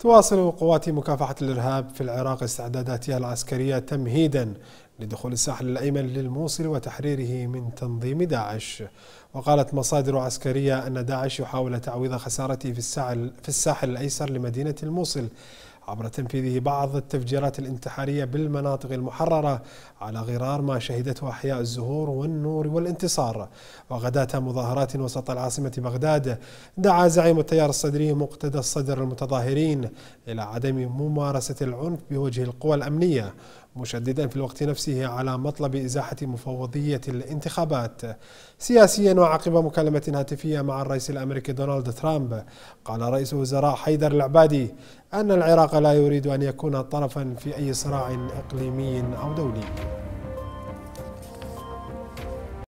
تواصل قوات مكافحة الإرهاب في العراق استعداداتها العسكرية تمهيدا لدخول الساحل الأيمن للموصل وتحريره من تنظيم داعش وقالت مصادر عسكرية أن داعش يحاول تعويض خسارته في الساحل, في الساحل الأيسر لمدينة الموصل عبر تنفيذه بعض التفجيرات الانتحارية بالمناطق المحررة على غرار ما شهدته أحياء الزهور والنور والانتصار وغداتها مظاهرات وسط العاصمة بغداد دعا زعيم التيار الصدري مقتدى الصدر المتظاهرين إلى عدم ممارسة العنف بوجه القوى الأمنية مشددا في الوقت نفسه على مطلب إزاحة مفوضية الانتخابات سياسيا وعقب مكالمة هاتفية مع الرئيس الأمريكي دونالد ترامب قال رئيس الوزراء حيدر العبادي أن العراق لا يريد أن يكون طرفا في أي صراع إقليمي أو دولي